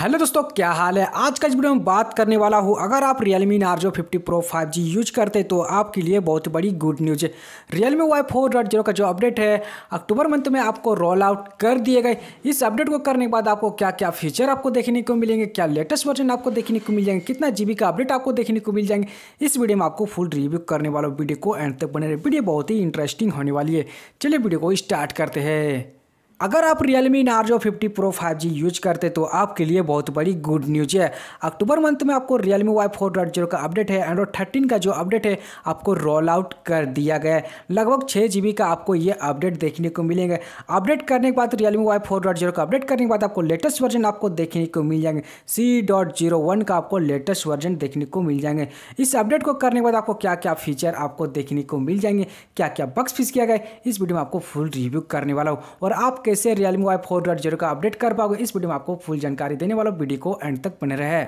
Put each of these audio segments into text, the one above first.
hello दोस्तों क्या हाल है आज का इस वीडियो में बात करने वाला हूँ अगर आप Realme Narzo 50 Pro 5G use करते तो आपके लिए बहुत बड़ी गुड न्यूज है Realme Y 4.0 का जो अपडेट है अक्टूबर मंथ में आपको रोल आउट कर दिए गए इस अपडेट को करने के बाद आपको क्या क्या फीचर आपको देखने को मिलेंगे क्या लेटेस्ट वर्जन आपको देखने को मिल जाएंगे कितना जी का अपडेट आपको देखने को मिल जाएंगे इस वीडियो में आपको फुल रिव्यू करने वाला वीडियो को एंड तक बने रहे वीडियो बहुत ही इंटरेस्टिंग होने वाली है चलिए वीडियो को स्टार्ट करते हैं अगर आप Realme Narzo 50 Pro 5G use करते तो आपके लिए बहुत बड़ी गुड न्यूज है अक्टूबर मंथ में आपको Realme Y 4.0 का अपडेट है एंड्रॉयड 13 का जो अपडेट है आपको रोल आउट कर दिया गया है लगभग छः जी का आपको ये अपडेट देखने को मिलेंगे अपडेट करने के बाद Realme Y 4.0 का अपडेट करने के बाद आपको लेटेस्ट वर्जन आपको देखने को मिल जाएंगे वन का आपको लेटेस्ट वर्जन देखने को मिल जाएंगे इस अपडेट को करने के बाद आपको क्या क्या फीचर आपको देखने को मिल जाएंगे क्या क्या बक्स फिस किया गया इस वीडियो में आपको फुल रिव्यू करने वाला हूँ और आपके कैसे Realme Y four dot zero का अपडेट कर पाओगे इस वीडियो में आपको फुल जानकारी देने वाला वीडियो को एंड तक बने रहे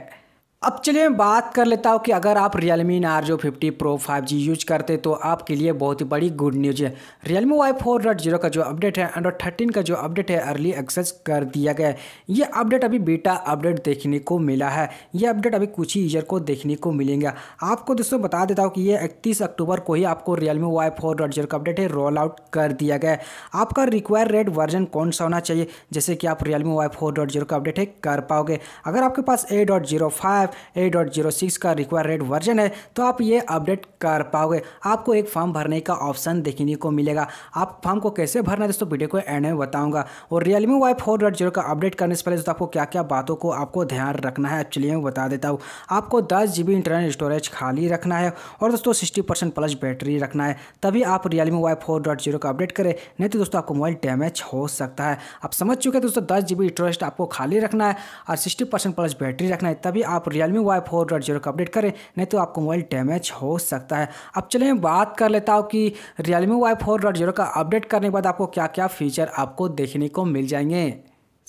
अब चलिए मैं बात कर लेता हूँ कि अगर आप Realme Narzo 50 Pro 5G use करते तो आपके लिए बहुत ही बड़ी गुड न्यूज़ है Realme Y four dot zero का जो अपडेट है एंड्रॉड थर्टीन का जो अपडेट है अर्ली एक्सेस कर दिया गया है ये अपडेट अभी बीटा अपडेट देखने को मिला है ये अपडेट अभी कुछ ही यूजर को देखने को मिलेंगे आपको दोस्तों बता देता हूँ कि ये इकतीस अक्टूबर को ही आपको Realme Y four dot zero का अपडेट है रोल आउट कर दिया गया है आपका रिक्वायर रेड वर्जन कौन सा होना चाहिए जैसे कि आप Realme Y four dot zero का अपडेट है कर पाओगे अगर आपके पास ए डॉट जीरो फाइव साथ 8.06 का रिक्वायर्ड वर्जन है तो आप ये अपडेट कर पाओगे आपको एक फॉर्म भरने का ऑप्शन देखने को मिलेगा आप फॉर्म को कैसे भरना है दोस्तों वीडियो को एंड में बताऊंगा और Realme Y four dot zero का अपडेट करने से पहले दोस्तों आपको क्या क्या बातों को आपको ध्यान रखना है एक्चुअली मैं बता देता हूँ आपको दस जी इंटरनल स्टोरेज खाली रखना है और दोस्तों सिक्सटी परसेंट प्लस बैटरी रखना है तभी आप Realme Y four dot zero का अपडेट करें नहीं तो दोस्तों आपको मोबाइल डैमेज हो सकता है आप समझ चुके हैं दोस्तों दस जी बी स्टोरेज आपको खाली रखना है और सिक्सटी परसेंट प्लस बैटरी रखना है तभी आप Realme Y four dot zero का अपडेट करें नहीं तो आपको मोबाइल डैमेज हो सकता है अब चले मैं बात कर लेता हूँ कि Realme Y four dot zero का अपडेट करने के बाद आपको क्या क्या फीचर आपको देखने को मिल जाएंगे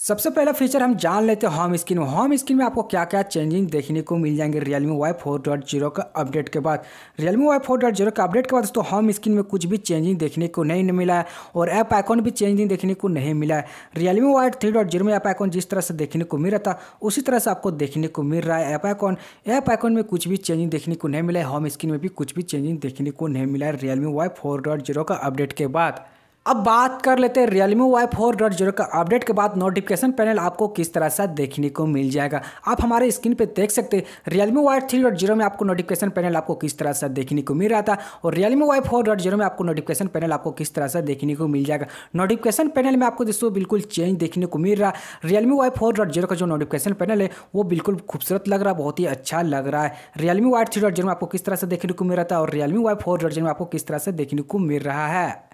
सबसे पहला फीचर हम जान लेते हैं होम स्क्रीन में होम स्क्रीन में आपको क्या क्या चेंजिंग देखने को मिल जाएंगे Realme Y four dot zero का अपडेट के बाद Realme Y four dot zero का अपडेट के बाद दोस्तों होम स्क्रीन में कुछ भी चेंजिंग देखने को नहीं मिला है और ऐप आइकॉन भी चेंजिंग देखने को नहीं मिला है Realme Y three dot zero में ऐप आइकॉन जिस तरह से देखने को मिल रहा था उसी तरह से आपको देखने को मिल रहा है ऐप आइकॉन ऐप आइकॉन में कुछ भी चेंजिंग देखने को नहीं मिला है होम स्क्रीन में भी कुछ भी चेंजिंग देखने को नहीं मिला है Realme Y four dot zero का अपडेट के बाद अब बात कर लेते हैं Realme Y four dot zero का अपडेट के बाद नोटिफिकेशन पैनल आपको किस तरह से देखने को मिल जाएगा आप हमारे स्क्रीन पे देख सकते हैं Realme Y three dot zero में आपको नोटिफिकेशन पैनल आपको किस तरह से देखने को मिल रहा था और Realme Y four dot zero में आपको नोटिफिकेशन पैनल आपको किस तरह से देखने को मिल जाएगा नोटिफिकेशन पैनल में आपको दोस्तों बिल्कुल चेंज देखने को मिल रहा है Realme Y four dot zero का जो नोटिफिकेशन पैनल है वो बिल्कुल खूबसूरत लग रहा है बहुत ही अच्छा लग रहा है Realme Y three dot zero में आपको किस तरह से देखने को मिल रहा था और Realme Y four dot zero में आपको किस तरह से देखने को मिल रहा है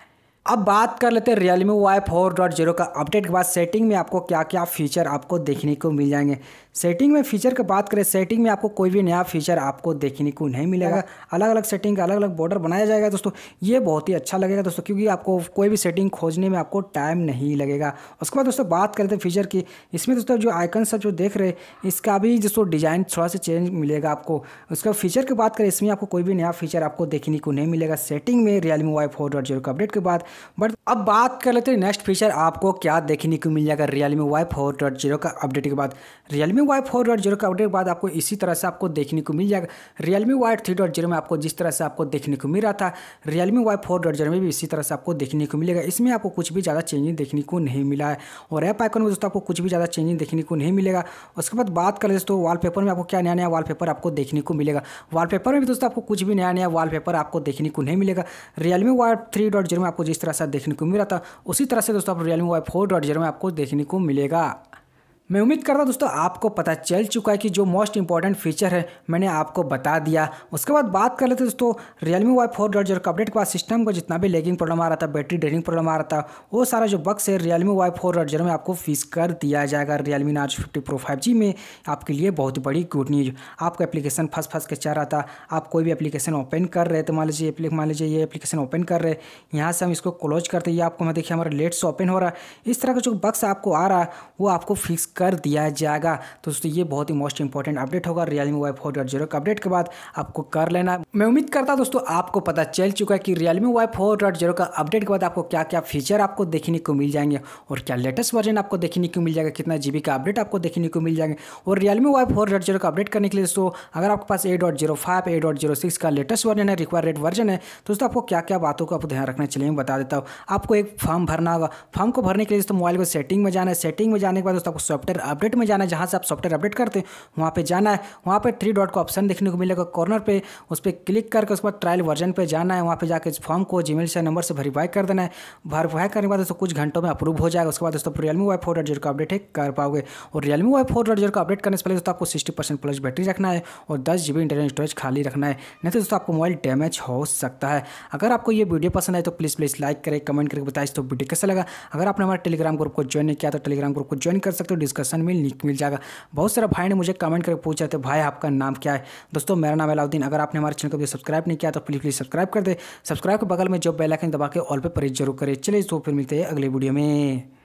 अब बात कर लेते हैं Realme Y four dot zero का अपडेट के बाद सेटिंग में आपको क्या क्या फीचर आपको देखने को मिल जाएंगे सेटिंग में फीचर की बात करें सेटिंग में आपको कोई भी नया फीचर आपको देखने को नहीं मिलेगा अलग अलग सेटिंग का अलग अलग बॉर्डर बनाया जाएगा दोस्तों ये बहुत ही अच्छा लगेगा दोस्तों क्योंकि आपको कोई भी सेटिंग खोजने में आपको टाइम नहीं लगेगा उसके बाद दोस्तों बात करते हैं फीचर की इसमें दोस्तों जो आइकन सब जो देख रहे इसका भी दोस्तों डिज़ाइन थोड़ा सा चेंज मिलेगा आपको उसका फीचर की बात करें इसमें आपको कोई भी नया फीचर आपको देखने को नहीं मिलेगा सेटिंग में Realme Y four dot zero का अपडेट के बाद बट अब बात कर लेते हैं नेक्स्ट फीचर आपको क्या देखने को मिल जाएगा Realme Y four dot zero का अपडेट के बाद Realme Y four dot zero का अपडेट के बाद आपको इसी तरह से आपको देखने को मिल जाएगा Realme Y three dot zero में आपको जिस तरह से आपको देखने को मिल रहा था Realme Y four dot zero में भी इसी तरह से आपको देखने को मिलेगा इसमें आपको कुछ भी ज़्यादा चेंजिंग देखने को नहीं मिला है और ऐप आइकन में दोस्तों आपको कुछ भी ज़्यादा चेंजिंग देखने को नहीं मिलेगा उसके बाद बात करें दोस्तों पेपर में आपको क्या नया नया पेपर आपको देखने को मिलेगा वॉलपेपर में भी दोस्तों आपको कुछ भी नया नया पेपर आपको देखने को नहीं मिलेगा Realme Y three dot zero में आपको जिस इस तरह से देखने को मिल रहा था उसी तरह से दोस्तों आप Realme Y four dot zero में आपको देखने को मिलेगा मैं उम्मीद करता हूँ दोस्तों आपको पता चल चुका है कि जो मोस्ट इंपॉर्टेंट फीचर है मैंने आपको बता दिया उसके बाद बात कर लेते दोस्तों Realme Y four dot zero update के बाद सिस्टम को जितना भी लेगिंग प्रॉब्लम आ रहा था बैटरी ड्रेनिंग प्रॉब्लम आ रहा था वो सारा जो बक्स है Realme Y four dot zero में आपको फीस कर दिया जाएगा Realme Narzo fifty pro five G में आपके लिए बहुत बड़ी गुड न्यूज आपका एप्लीकेशन फंस फंस के चल रहा था आप कोई भी एप्लीकेशन ओपन कर रहे थे मान लीजिए मान लीजिए ये एप्लीकेशन ओपन कर रहे यहाँ से हम इसको क्लोज करते ये आपको देखिए हमारा लेट से ओपन हो रहा है इस तरह का जो बक्स आपको आ रहा है वो आपको फिक्स कर दिया जाएगा तो दोस्तों ये बहुत ही मोस्ट इंपॉर्टेंट अपडेट होगा Realme Y four dot zero के अपडेट के बाद आपको कर लेना मैं उम्मीद करता हूँ दोस्तों आपको पता चल चुका है कि Realme Y four dot zero का अपडेट के बाद आपको क्या क्या फीचर आपको देखने को मिल जाएंगे और क्या लेटेस्ट वर्जन आपको देखने को मिल जाएगा कितना जी का अपडेट आपको देखने को मिल जाएंगे और Realme Y four dot zero का अपडेट करने के लिए दोस्तों अगर आपके पास A dot zero five A dot zero six का लेटेस्ट वर्जन है रिक्वायर्ड वर्जन है तो दोस्तों आपको क्या क्या बातों को आपको ध्यान रखना चाहिए मैं बता देता हूँ आपको एक फॉर्म भरना होगा फॉर्म को भरने के लिए दोस्तों मोबाइल को सेटिंग में जाना है सेटिंग में जाने के बाद दोस्तों आपको सॉफ्ट सॉफ्टवेयर अपडेट में जाना है जहाँ से आप सॉफ्टवेयर अपडेट करते हैं वहाँ पर जाना है वहाँ पर थ्री डॉट का ऑप्शन देखने को मिलेगा कॉर्नर पर उस पर क्लिक करके उसके बाद ट्रायल वर्जन पर जाना है वहाँ पर जाकर इस फॉर्म को जीमेल से नंबर से वेरीफाई कर देना है वेरीफाई करने के बाद दोस्तों कुछ घंटों में अप्रूव हो जाएगा उसके बाद दोस्तों Realme Y four dot zero का अपडेट है कर पाओगे और Realme Y four dot zero का अपडेट करने से पहले दोस्तों आपको सिक्सटी परसेंट प्लस बैटरी रखना है और दस जी बी इंटरनल स्टोरेज खाली रखना है नहीं तो दोस्तों आपको मोबाइल डैमेज हो सकता है अगर आपको ये वीडियो पसंद आए तो प्लीज़ प्लीज़ लाइक करें कमेंट करके बताइए तो वीडियो कैसा लगा अगर आपने हमारे टेलीग्राम ग्रुप को ज्वाइन नहीं किया तो टेलीग्राम ग्रुप को ज्वाइन कर सकते हो डिस्क डिस्कशन में लिंक मिल जाएगा बहुत सारे भाई ने मुझे कमेंट करके पूछ थे भाई आपका नाम क्या है दोस्तों मेरा नाम अलाउद्दीन अगर आपने हमारे चैनल को भी सब्सक्राइब नहीं किया तो प्लीज़ प्लीज़ सब्सक्राइब कर दे सब्सक्राइब के बगल में जो बेलाइकन दबा के ऑल पर परेज जरूर करें चले तो फिर मिलते हैं अगले वीडियो में